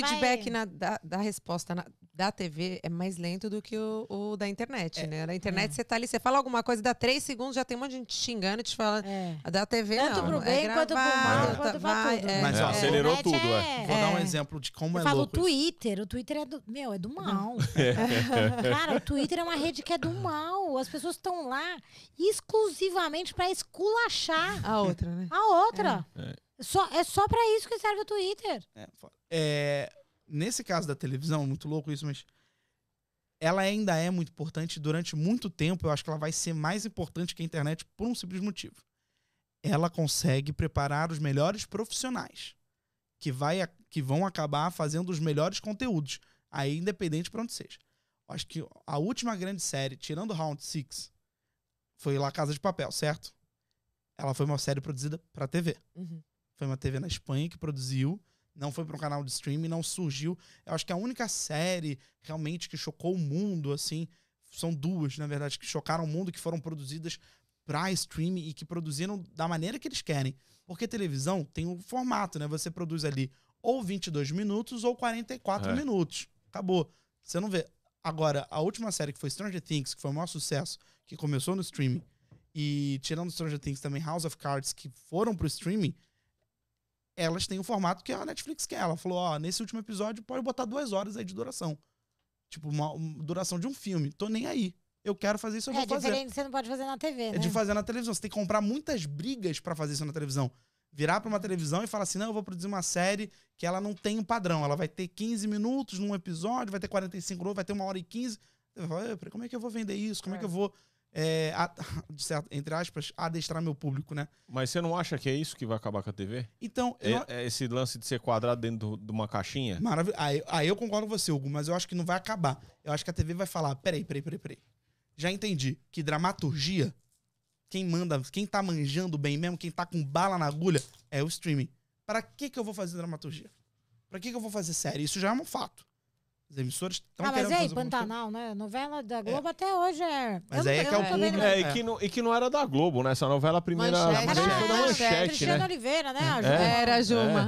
feedback na, da, da, resposta na, da TV é mais lento do que o, o da internet, é. né? Na internet é. você tá ali, você fala alguma coisa, dá três segundos, já tem um monte de gente xingando, te fala. É. Da TV Tanto não. É pro bem, é quanto pro mal, quanto vai, tudo. É, Mas ó, é. acelerou tudo, é. Vou dar um exemplo de como eu é falo, louco. o Twitter, isso. o Twitter é do... Meu, é do mal. Cara, o Twitter é uma rede que é do mal. As pessoas estão lá exclusivamente para esculachar. A outra, né? A outra. É. Só, é só para isso que serve o Twitter. É, é, nesse caso da televisão, muito louco isso, mas ela ainda é muito importante. Durante muito tempo, eu acho que ela vai ser mais importante que a internet por um simples motivo. Ela consegue preparar os melhores profissionais que, vai, que vão acabar fazendo os melhores conteúdos, aí independente para onde seja. Eu acho que a última grande série, tirando Round Six, foi lá Casa de Papel, certo? Ela foi uma série produzida para TV. Uhum foi uma TV na Espanha que produziu. Não foi para um canal de streaming, não surgiu. Eu acho que a única série realmente que chocou o mundo, assim, são duas, na verdade, que chocaram o mundo, que foram produzidas para streaming e que produziram da maneira que eles querem. Porque televisão tem um formato, né? Você produz ali ou 22 minutos ou 44 é. minutos. Acabou. Você não vê. Agora, a última série que foi Stranger Things, que foi o maior sucesso, que começou no streaming, e tirando Stranger Things também House of Cards, que foram pro streaming, elas têm o um formato que a Netflix quer. Ela falou, ó, nesse último episódio pode botar duas horas aí de duração. Tipo, uma, uma duração de um filme. Tô nem aí. Eu quero fazer isso, eu é, vou fazer. É diferente você não pode fazer na TV, é né? É de fazer na televisão. Você tem que comprar muitas brigas para fazer isso na televisão. Virar para uma televisão e falar assim, não, eu vou produzir uma série que ela não tem um padrão. Ela vai ter 15 minutos num episódio, vai ter 45 minutos, vai ter uma hora e 15. Como é que eu vou vender isso? Como é, é que eu é. vou é, a, certo, entre aspas, adestrar meu público, né? Mas você não acha que é isso que vai acabar com a TV? Então. É, não... é esse lance de ser quadrado dentro do, de uma caixinha? Maravilha. Aí, aí, eu concordo com você, Hugo, mas eu acho que não vai acabar. Eu acho que a TV vai falar: peraí, peraí, peraí, peraí. Já entendi que dramaturgia, quem manda, quem tá manjando bem mesmo, quem tá com bala na agulha, é o streaming. Para que, que eu vou fazer dramaturgia? Para que, que eu vou fazer série? Isso já é um fato. As emissoras estão ah, mas é aí, Pantanal, coisa. né? Novela da é. Globo é. até hoje é. Mas aí é que é o público. É, e, que não, e que não era da Globo, né? Essa novela é primeira. Manchete. Era, manchete, era, manchete, era né? Oliveira, né? Era, a Juma.